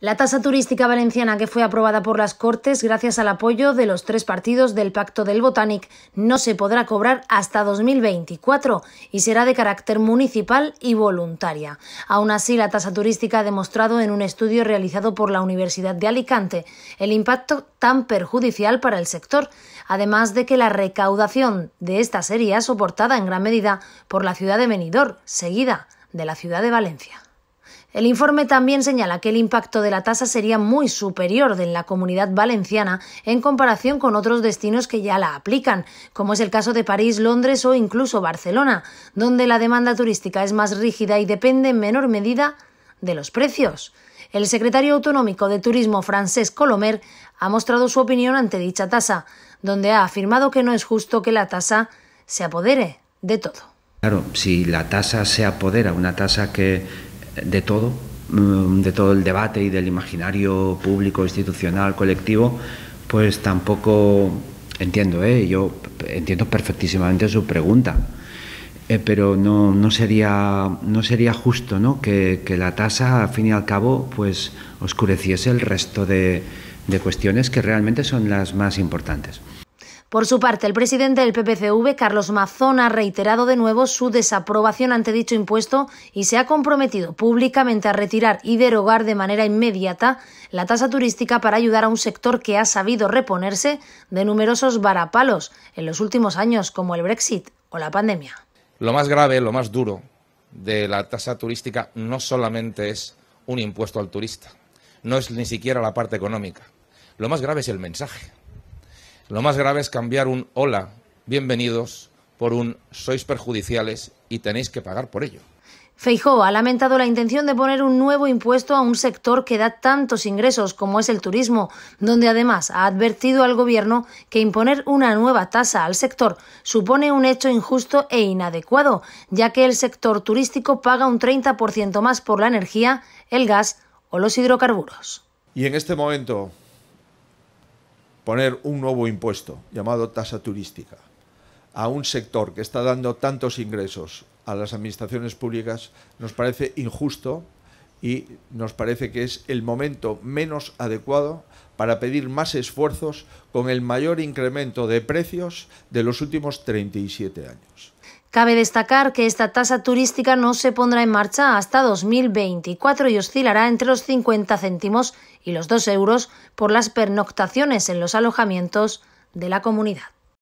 La tasa turística valenciana que fue aprobada por las Cortes gracias al apoyo de los tres partidos del Pacto del Botánic no se podrá cobrar hasta 2024 y será de carácter municipal y voluntaria. Aún así, la tasa turística ha demostrado en un estudio realizado por la Universidad de Alicante el impacto tan perjudicial para el sector, además de que la recaudación de esta sería soportada en gran medida por la ciudad de Benidorm, seguida de la ciudad de Valencia. El informe también señala que el impacto de la tasa sería muy superior en la comunidad valenciana en comparación con otros destinos que ya la aplican, como es el caso de París, Londres o incluso Barcelona, donde la demanda turística es más rígida y depende en menor medida de los precios. El secretario autonómico de Turismo francés Colomer ha mostrado su opinión ante dicha tasa, donde ha afirmado que no es justo que la tasa se apodere de todo. Claro, si la tasa se apodera, una tasa que de todo, mm, de todo el debate y del imaginario público, institucional, colectivo, pues tampoco entiendo, ¿eh? yo entiendo perfectísimamente su pregunta. Eh, pero no, no, sería, no sería justo ¿no? Que, la tasa, al fin y al cabo, pues oscureciese el resto de cuestiones que realmente son las más importantes. Por su parte, el presidente del PPCV, Carlos Mazón, ha reiterado de nuevo su desaprobación ante dicho impuesto y se ha comprometido públicamente a retirar y derogar de manera inmediata la tasa turística para ayudar a un sector que ha sabido reponerse de numerosos varapalos en los últimos años, como el Brexit o la pandemia. Lo más grave, lo más duro de la tasa turística no solamente es un impuesto al turista, no es ni siquiera la parte económica. Lo más grave es el mensaje. Lo más grave es cambiar un hola, bienvenidos, por un sois perjudiciales y tenéis que pagar por ello. Feijóo ha lamentado la intención de poner un nuevo impuesto a un sector que da tantos ingresos como es el turismo, donde además ha advertido al gobierno que imponer una nueva tasa al sector supone un hecho injusto e inadecuado, ya que el sector turístico paga un 30% más por la energía, el gas o los hidrocarburos. Y en este momento, poner un nuevo impuesto llamado tasa turística a un sector que está dando tantos ingresos a las administraciones públicas nos parece injusto y nos parece que es el momento menos adecuado para pedir más esfuerzos con el mayor incremento de precios de los últimos 37 años. Cabe destacar que esta tasa turística no se pondrá en marcha hasta 2024 y oscilará entre los 50 céntimos y los 2 euros por las pernoctaciones en los alojamientos de la comunidad.